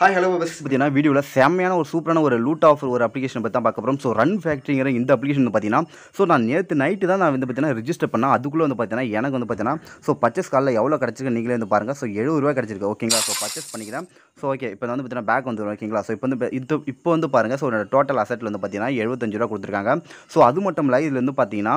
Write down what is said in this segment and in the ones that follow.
hi hello வெஸ் பார்த்தீங்கன்னா வீடியோவில் செம்மையான ஒரு சூப்பரான ஒரு லூட் ஆஃப் ஒரு அப்ளிகேஷன் பற்றி தான் பார்க்க போகிறோம் ஸோ ரன் ஃபேக்ட்ரிங்கிற இந்த அப்ளிகேஷன் வந்து பார்த்தீங்கன்னா ஸோ நான் நேற்று நைட்டு தான் நான் வந்து பார்த்தீங்கன்னா ரிஜிஸ்டர் பண்ணேன் அதுக்குள்ளே வந்து பார்த்தீங்கன்னா எனக்கு வந்து பார்த்தீங்கன்னா ஸோ பர்ச்சேஸ் காலில் எவ்வளோ கிடச்சிருக்கு நீங்களே வந்து பாருங்கள் ஸோ எழுபது ரூபா கிடச்சிருக்கு ஓகேங்களா ஸோ பர்ச்சேஸ் பண்ணிக்கிறேன் ஸோ ஓகே இப்போ வந்து பார்த்தீங்கன்னா பேக் வந்து ஓகேங்களா ஸோ இப்போ வந்து இது இப்போ வந்து பாருங்கள் ஸோ டோட்டல் அசெட்டில் வந்து பார்த்தீங்கன்னா எழுபத்தஞ்சு ரூபா கொடுத்துருக்காங்க ஸோ அது மட்டும் இல்லை இதில் வந்து பார்த்தீங்கன்னா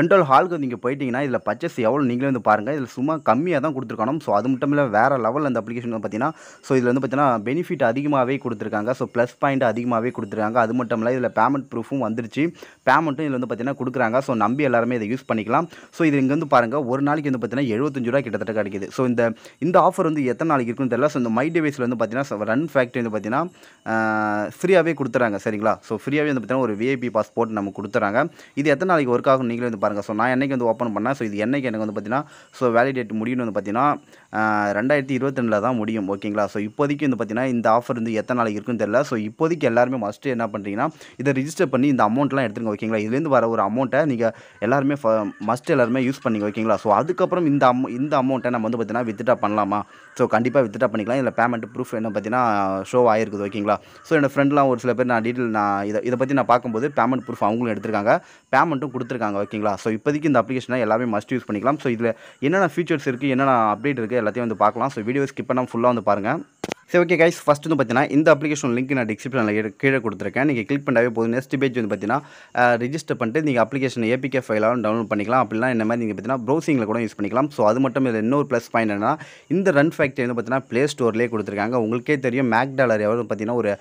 பென்ட்ரோல் ஹாலுக்கு நீங்கள் போயிட்டீங்கன்னா இதில் பர்ச்சஸ் எவ்வளோ நீங்களே வந்து பாருங்கள் இதில் சும்மா கம்மியாக தான் கொடுத்துருக்கணும் ஸோ அது மட்டும் இல்லை வேறு லெவலில் அந்த அப்ளிகேஷன் வந்து பார்த்தீங்கன்னா ஸோ இதில் வந்து பார்த்தீங்கன்னா பெனிஃபிட் அதிகமாகவே கொடுத்துருக்காங்க ஸோ ப்ளஸ் பாயிண்ட் அதிகமாகவே கொடுத்துருக்காங்க அது மட்டும் இல்லை இதில் பேமெண்ட் ப்ரூஃபும் வந்துருச்சு பேமெண்ட்டும் இதில் வந்து பார்த்தீங்கன்னா கொடுக்குறாங்க ஸோ நம்பி எல்லாருமே இதை யூஸ் பண்ணிக்கலாம் ஸோ இது இங்கே வந்து பாருங்கள் ஒரு நாளைக்கு வந்து பார்த்தீங்கன்னா எழுபத்தஞ்சு ரூபா கிட்டத்தட்ட கிடைக்குது ஸோ இந்த இந்த ஆஃபர் வந்து எத்தனை நாளைக்கு இருக்குன்னு தெரியல ஸோ இந்த மை டிவைஸில் வந்து பார்த்தீங்கன்னா ரன் ஃபேக்ட்ரி வந்து பார்த்தீங்கன்னா ஃப்ரீயாகவே கொடுத்துறாங்க சரிங்களா ஸோ ஃப்ரீயாகவே வந்து பார்த்தீங்கன்னா ஒரு விஐபி பாஸ்போர்ட் நம்ம கொடுத்துறாங்க இது எத்தனை நாளைக்கு ஒர்க் ஆகும் நீங்களே வந்து பாருங்கள் ஸோ நான் என்றைக்கு வந்து ஓப்பன் பண்ணேன் ஸோ இது என்றைக்கு எனக்கு வந்து பார்த்தீங்கன்னா ஸோ வேலிடேட் முடியும்னு வந்து பார்த்தீங்கன்னா ரெண்டாயிரத்தி இருபத்தெண்டில் தான் முடியும் ஓகேங்களா ஸோ இப்போதைக்கு வந்து பார்த்தீங்கன்னா இந்த ஆஃபர் வந்து எத்தனை நாளைக்கு இருக்குன்னு தெரியல ஸோ இப்போதைக்கு எல்லாருமே மஸ்ட்டு என்ன பண்ணுறீங்கன்னா இதை ரிஜிஸ்டர் பண்ணி இந்த அமௌண்ட்லாம் எடுத்துருங்க ஓகேங்களா இதுலேருந்து வர ஒரு அமௌண்ட்டை நீங்கள் எல்லாருமே மஸ்ட்டு எல்லாருமே யூஸ் பண்ணிங்க ஓகேங்களா ஸோ அதுக்கப்புறம் இந்த அம் இந்த அமௌண்ட்டை நம்ம வந்து பார்த்தீங்கன்னா வித்ட்ரா பண்ணலாமா ஸோ கண்டிப்பாக வித்ட்ரா பண்ணிக்கலாம் இதில் பேமெண்ட் ப்ரூஃப் என்ன பார்த்தீங்கன்னா ஷோ ஆயிருக்குது ஓகேங்களா ஸோ என்னோடய ஃப்ரெண்ட்லாம் ஒரு சில பேர் நான் டீட்டெயில் நான் இதை இதை பற்றி நான் பார்க்கும்போது பேமெண்ட் ப்ரூஃப் அவங்களும் எடுத்துருக்காங்க பேமெண்ட்டும் கொடுத்துருக்காங்க ஓகேங்களா ஓகேங்களா ஸோ இப்போதைக்கு இந்த அப்ளிகேஷனை எல்லாமே மஸ்ட் யூஸ் பண்ணிக்கலாம் ஸோ இதில் என்னென்ன ஃபீச்சர்ஸ் இருக்குது என்னென்ன அப்டேட் இருக்குது எல்லாத்தையும் வந்து பார்க்கலாம் ஸோ வீடியோ ஸ்கிப் பண்ணால் ஃபுல்லாக வந்து பாருங்கள் சரி ஓகே கைஸ் ஃபஸ்ட் வந்து பார்த்தீங்கன்னா இந்த அப்ளிகேஷன் லிங்க் நான் டிஸ்கிரிப்ஷனில் கீழே கொடுத்துருக்கேன் நீங்கள் கிளிக் பண்ணாவே போதும் நெக்ஸ்ட் பேஜ் வந்து பார்த்தீங்கன்னா ரிஜிஸ்டர் பண்ணிட்டு நீங்கள் அப்ளிகேஷன் ஏபிகே ஃபைலாகவும் டவுன்லோட் பண்ணிக்கலாம் அப்படிலாம் என்ன மாதிரி நீங்கள் பார்த்தீங்கன்னா ப்ரௌசிங்கில் கூட யூஸ் பண்ணிக்கலாம் ஸோ அது மட்டும் இல்லை இன்னொரு ப்ளஸ் பாயிண்ட் என்னன்னா இந்த ரன் ஃபேக்டரி வந்து பார்த்தீங்கன்னா ப்ளே ஸ்டோர்லேயே கொடுத்துருக்காங்க உங்களுக்கே தெரியும் மேக் டாலர் எவ்வளோ பார்த்தீங்கன்னா ஒரு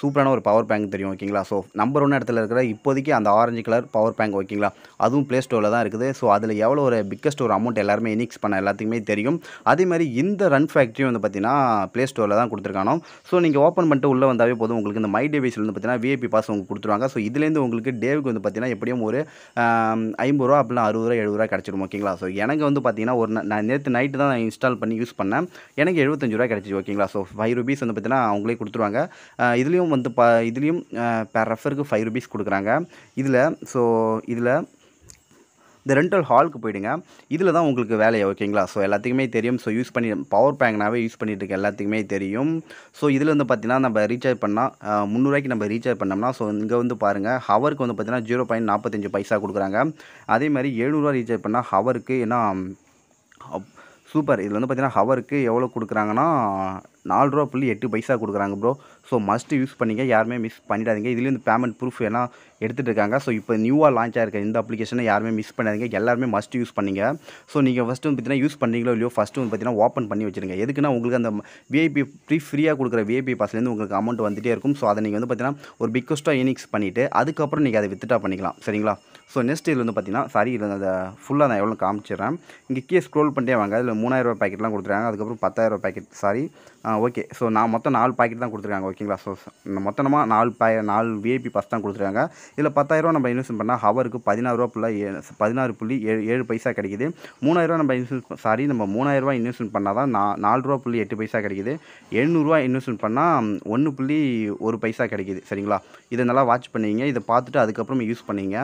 சூப்பரான ஒரு பவர் பேங்க் தெரியும் ஓகேங்களா ஸோ நம்பர் ஒன்று இடத்துல இருக்கிற இப்போதைக்கு அந்த ஆரஞ்சு கலர் பவர் பேங்க் ஓகேங்களா அதுவும் ப்ளே ஸ்டோரில் தான் இருக்குது ஸோ அதில் எவ்வளோ ஒரு பிக்கஸ்ட் ஒரு அமௌண்ட் எல்லாருமே இனிக்ஸ் பண்ண எல்லாத்துக்குமே தெரியும் அதே மாதிரி இந்த ரன் ஃபேக்ட்ரியும் வந்து பார்த்தீங்கன்னா ப்ளே ஸ்டோரில் தான் தான் கொடுத்துருக்கானோ ஸோ நீங்கள் ஓப்பன் பண்ணிட்டு உள்ளே வந்தாவே போதும் உங்களுக்கு இந்த மை டிவைஸ்லேருந்து பார்த்தீங்கன்னா விஐபி பாஸ் உங்களுக்கு கொடுத்துருவாங்க ஸோ இதுலேருந்து உங்களுக்கு டேவுக்கு வந்து பார்த்தீங்கன்னா எப்படியும் ஒரு ஐம்பது ரூபா அப்படிலாம் அறுபது ரூபா எழுபது ரூபா கிடச்சிடும் ஓகேங்களா ஸோ எனக்கு வந்து பார்த்தீங்கன்னா ஒரு நான் நேற்று நைட்டு தான் நான் இன்ஸ்டால் பண்ணி யூஸ் பண்ணேன் எனக்கு எழுபத்தஞ்சு ரூபா கிடச்சிது ஓகேங்களா ஸோ ஃபைவ் ருபீஸ் வந்து பார்த்தீங்கன்னா அவங்களே கொடுத்துருவாங்க இதுலேயும் வந்து ப இதுலேயும் பேர் ரெஃபருக்கு ஃபைவ் ருபீஸ் கொடுக்குறாங்க இதில் ஸோ இதில் இந்த ரெண்டல் ஹாலுக்கு போயிடுங்க இதில் தான் உங்களுக்கு வேலையை ஓகேங்களா ஸோ எல்லாத்துக்குமே தெரியும் ஸோ யூஸ் பண்ணி பவர் பேங்க்னாவே யூஸ் பண்ணிட்டு இருக்க எல்லாத்துக்குமே தெரியும் ஸோ இதில் வந்து பார்த்திங்கன்னா நம்ம ரீசார்ஜ் பண்ணால் முந்நூறுவாய்க்கு நம்ம ரீசார்ஜ் பண்ணோம்னா ஸோ இங்கே வந்து பாருங்கள் ஹவருக்கு வந்து பார்த்திங்கன்னா ஜீரோ பாயிண்ட் நாற்பத்தஞ்சு பைசா கொடுக்குறாங்க அதே மாதிரி எழுநூறுவா ரீசார்ஜ் பண்ணால் ஹவருக்கு ஏன்னா சூப்பர் இதில் வந்து பார்த்திங்கன்னா ஹவருக்கு எவ்வளோ கொடுக்குறாங்கன்னா நாலு ரூபா புள்ளி எட்டு பைசா கொடுக்குறாங்க ப்ரோ ஸோ மஸ்ட்டு யூஸ் பண்ணிங்க யாருமே மிஸ் பண்ணிடாதீங்க இதுலேருந்து பேமெண்ட் ப்ரூஃப் எல்லாம் எடுத்துகிட்டு இருக்காங்க ஸோ இப்போ நியூவாக லான்ச் ஆயிருக்க இந்த அப்ளிகேஷனை யாருமே மிஸ் பண்ணாதீங்க எல்லாருமே மஸ்ட் யூஸ் பண்ணிங்க ஸோ நீங்கள் ஃபஸ்ட்டு வந்து பார்த்தீங்கன்னா யூஸ் பண்ணிங்களோ இல்லையோ ஃபஸ்ட்டு வந்து பார்த்தீங்கன்னா ஓப்பன் பண்ணி வச்சுருங்க எதுக்குன்னா உங்களுக்கு அந்த விஐபி ஃப்ரீ ஃப்ரீயாக கொடுக்குற விஐபி பாஸ்லேருந்து உங்களுக்கு அமௌண்ட் வந்துகிட்டே இருக்கும் ஸோ அதை நீங்கள் வந்து பார்த்தீங்கன்னா ஒரு பிக்கஸ்ட்டாக இனிக்ஸ் பண்ணிவிட்டு அதுக்கப்புறம் நீங்கள் அதை வித்ட்ரா பண்ணிக்கலாம் சரிங்களா ஸோ நெக்ஸ்ட் இதில் வந்து பார்த்தீங்கன்னா சாரி இதில் அந்த ஃபுல்லாக நான் எவ்வளோ காமிச்சிடுறேன் இங்கே கீழே ஸ்க்ரோல் பண்ணிட்டே வாங்க அதில் மூணாயிரரூபா பேக்கெட்லாம் கொடுத்துருக்காங்க அதுக்கப்புறம் பத்தாயிரரூபா பேக்கெட் சாரி ஓகே ஸோ நான் மொத்தம் நாலு பாக்கெட் தான் கொடுத்துருக்காங்க ஓகே ஓகேங்களா ஸோ மொத்தமாக நாலு ப நாலு விஐபி பஸ் தான் கொடுத்துருக்காங்க இதில் பத்தாயிரரூவா நம்ம இன்வெஸ்ட் பண்ணால் ஹவருக்கு பதினாறுரூவா புள்ளி பதினாறு புள்ளி ஏழு ஏழு பைசா கிடைக்குது மூணாயிரரூவா நம்ம இன்வெஸ்ட் சாரி நம்ம மூணாயிரரூவா இன்வெஸ்ட்மெண்ட் பண்ணால் தான் நா நாலு ரூபா புள்ளி எட்டு பைசா கிடைக்குது எழுநூறுவா இன்வெஸ்ட்மெண்ட் பண்ணால் ஒன்று புள்ளி ஒரு பைசா கிடைக்கிது சரிங்களா இதை நல்லா வாட்ச் பண்ணிங்க இதை பார்த்துட்டு அதுக்கப்புறம் யூஸ் பண்ணிங்க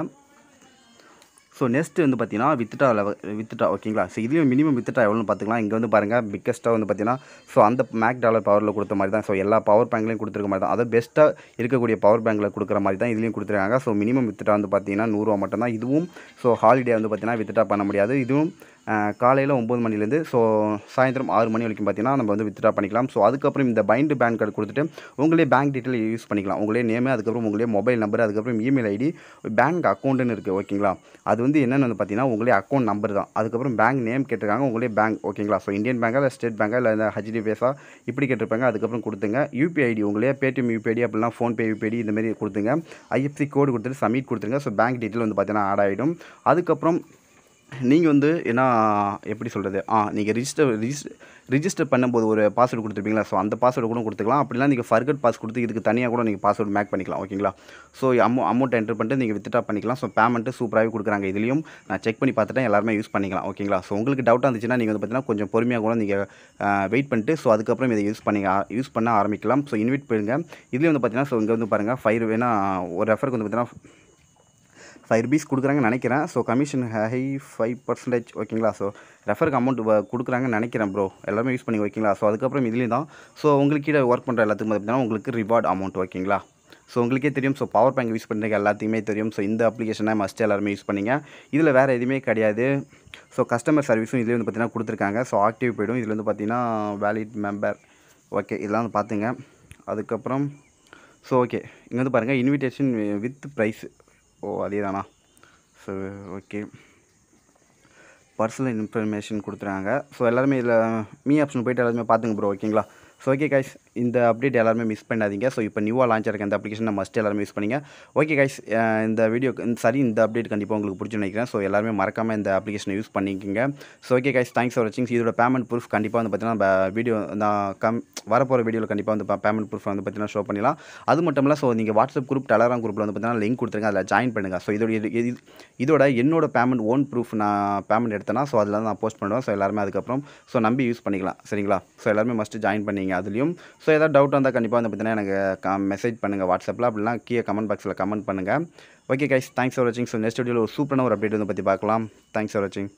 ஸோ நெக்ஸ்ட் வந்து பார்த்தீங்கன்னா வித்துட்டா லெவல் வித்துட்டா ஓகேங்களா ஸோ இதுலேயும் மினிமம் வித்துட்டா எவ்வளோன்னு பார்த்துக்கலாம் இங்கே வந்து பாருங்கள் பிக்கஸ்ட்டாக வந்து பார்த்தீங்கன்னா ஸோ அந்த மேக் டாலர் பவரில் கொடுத்த மாதிரி தான் ஸோ எல்லா பவர் பேங்க்லையும் கொடுத்துருக்க மாதிரி தான் அதை பெஸ்ட்டாக இருக்கக்கூடிய பவர் பேங்கில் கொடுக்குற மாதிரி தான் இதுலேயும் கொடுத்துருக்காங்க ஸோ மினிமம் வித்துட்டா வந்து பார்த்தீங்கன்னா நூறுரூவா மட்டும்தான் இதுவும் ஸோ ஹாலிடே வந்து பார்த்தீங்கன்னா வித்துட்டா பண்ண முடியாது இதுவும் காலையில் ஒம்பது மணிலேருந்து ஸோ சாயந்தரம் ஆறு மணி வரைக்கும் பார்த்தீங்கன்னா நம்ம வந்து வித்ட்ரா பண்ணிக்கலாம் ஸோ அதுக்கப்புறம் இந்த பைண்டு பேன் கார்டு கொடுத்துட்டு உங்களே பேங்க் டீட்டெயில் யூஸ் பண்ணிக்கலாம் உங்களே நேமு அதுக்கப்புறம் உங்களே மொபைல் நம்பர் அதுக்கப்புறம் இமெயில் ஐடி பேங்க் அக்கௌண்ட்டுன்னு இருக்குது ஓகேங்களா அது வந்து என்னென்னு வந்து பார்த்தீங்கன்னா உங்களே அக்கௌண்ட் நம்பர் தான் அதுக்கப்புறம் பேங்க் நேம் கேட்டிருக்காங்க உங்களே பேங்க் ஓகேங்களா ஸோ இந்தியன் பேங்காக இல்லை ஸ்டேட் பேங்காக இல்லை இந்த ஹெச்டிஎஃப்எஸா இப்படி கேட்டிருப்பாங்க அதுக்கப்புறம் கொடுத்துங்க யூபிஐ ஐடி உங்களே பேடிஎம் யூபிஐடி அப்படிலாம் ஃபோன்பே யூபிஐடி இந்தமாரி கொடுத்துங்க ஐஎஃப்சி கோடு கொடுத்துட்டு சப்மிட் கொடுத்துருங்க ஸோ பேங்க் டீட்டெயில் வந்து பார்த்தீங்கன்னா ஆட் ஆகிடும் அதுக்கப்புறம் நீங்கள் வந்து என்ன எப்படி சொல்கிறது ஆ நீங்கள் ரிஜிஸ்டர் ரிஜிஸ்டர் ரிஜிஸ்டர் பண்ணும்போது ஒரு பாஸ்வேர்டு கொடுத்துருப்பீங்களா ஸோ அந்த பாஸ்வேர்டு கூட கொடுத்துக்கலாம் அப்படிலாம் நீங்கள் ஃபர்கட் பாஸ் கொடுத்து இதுக்கு தனியாக கூட நீங்கள் பாஸ்வேர்டு மேக் பண்ணிக்கலாம் ஓகேங்களா ஸோ அமௌ அமௌண்ட் என்டர் பண்ணிட்டு நீங்கள் வித்ட்ரா பண்ணிக்கலாம் ஸோ பேமெண்ட்டு சூப்பராகவே கொடுக்குறாங்க இதுலையும் நான் செக் பண்ணி பார்த்துட்டேன் எல்லாருமே யூஸ் பண்ணிக்கலாம் ஓகேங்களா ஸோ உங்களுக்கு டவுட்டாக இருந்துச்சுன்னா நீங்கள் வந்து பார்த்தீங்கன்னா கொஞ்சம் பொறுமையாக கூட நீங்கள் வெயிட் பண்ணிட்டு ஸோ அதுக்கப்புறம் இதை யூஸ் பண்ணி யூஸ் பண்ண ஆரம்பிக்கலாம் ஸோ இன்வைட் பண்ணுங்கள் இதுலேயும் வந்து பார்த்தீங்கன்னா ஸோ இங்கே வந்து பாருங்கள் ஃபைவ் வேணால் ஒரு ரெஃபருக்கு வந்து பார்த்தீங்கன்னா ஃபைவ் ருபீஸ் கொடுக்குறாங்கன்னு நினைக்கிறேன் so commission high five percentage ஓகேங்களா ஸோ ரெஃபருக்கு அமௌண்ட் கொடுக்குறாங்கன்னு நினைக்கிறேன் ப்ரோ எல்லாமே யூஸ் பண்ணி ஓகேங்களா ஸோ அதுக்கப்புறம் இதுலேயும் தான் ஸோ உங்களுக்கு கீழே ஒர்க் பண்ணுற எல்லாத்துக்கும் பார்த்தீங்கன்னா உங்களுக்கு ரிவார்ட் அமௌண்ட் ஓகேங்களா ஸோ உங்களுக்கே தெரியும் ஸோ பவர் பேங்க் யூஸ் பண்ணுறது எல்லாத்தையுமே தெரியும் ஸோ இந்த அப்ளிகேஷனை மஸ்ட் எல்லாருமே யூஸ் பண்ணிங்க இதில் வேறு எதுவுமே கிடையாது ஸோ கஸ்டமர் சர்வீஸும் இதில் வந்து பார்த்திங்கன்னா கொடுத்துருக்காங்க ஸோ ஆக்டிவ் போய்டும் இதில் வந்து பார்த்திங்கன்னா வேலிட் மெம்பர் ஓகே இதெல்லாம் வந்து பார்த்துங்க அதுக்கப்புறம் ஸோ ஓகே இங்கே வந்து பாருங்கள் இன்விடேஷன் வித் ப்ரைஸ் ஓ அதே தானா ஸோ ஓகே பர்சனல் இன்ஃபர்மேஷன் கொடுத்துருக்காங்க ஸோ எல்லாருமே இதில் மீ ஆப்ஷன் போய்ட்டு எல்லாருமே பார்த்துங்க ப்ரோ ஓகேங்களா ஸோ ஓகே கைஸ் இந்த அப்டேட் எல்லாருமே மிஸ் பண்ணாதீங்க ஸோ இப்போ நியூவாக லான்ச் ஆகிருக்க இந்த அப்ளிகேஷனை மஸ்ட் எல்லாருமே யூஸ் பண்ணிங்க ஓகே கைஸ் இந்த வீடியோ சரி இந்த அப்டேட் கண்டிப்பாக உங்களுக்கு பிடிச்சி நினைக்கிறேன் ஸோ எல்லாருமே மறக்காமல் இந்த அப்ளிகேஷனை யூஸ் பண்ணிக்கோங்க so okay guys thanks for வாட்சிங் இதோட பேமெண்ட் ப்ரூஃப் கண்டிப்பாக வந்து பார்த்தீங்கன்னா வீடியோ நான் கம் வரப்போகிற வீடியோவில் கண்டிப்பாக வந்து பேமெண்ட் ப்ரூஃப் வந்து பார்த்தீங்கன்னா ஷோ பண்ணலாம் அது மட்டும் இல்லை ஸோ நீங்கள் வாட்ஸ்அப் குரூப் டெலகிராம் குரூப்பில் வந்து பார்த்தீங்கன்னா லிங்க் கொடுத்துருங்க அதில் ஜாயின் பண்ணுங்கள் ஸோ இதோட இதோட என்னோட பேமெண்ட் ஓன் ப்ரூஃப் நான் பேமெண்ட் எடுத்தேன்னா ஸோ அதில் நான் போஸ்ட் பண்ணுவேன் ஸோ எல்லாருமே அதுக்கப்புறம் ஸோ நம்பி யூஸ் பண்ணிக்கலாம் சரிங்களா ஸோ எல்லாருமே மஸ்ட்டு ஜாயின் பண்ணிங்க அதுலேயும் ஸோ ஏதாவது டவுட் வந்தால் கண்டிப்பாக வந்து பார்த்தீங்கன்னா எனக்கு க மெசேஜ் பண்ணுங்கள் வாட்ஸ்அப்பில் அப்படிலாம் கீழே கமெண்ட் பாக்ஸில் கமெண்ட் பண்ணுங்கள் ஓகே கைஸ் தேங்க்ஸ் ஃபார் வாட்சிங் ஸோ நெக்ஸ்ட் வீடியோவில் ஒரு சூப்பரான ஒரு அப்டேட் வந்து பற்றி பார்க்கலாம் தேங்க்ஸ் ஃபார் வாட்சிங்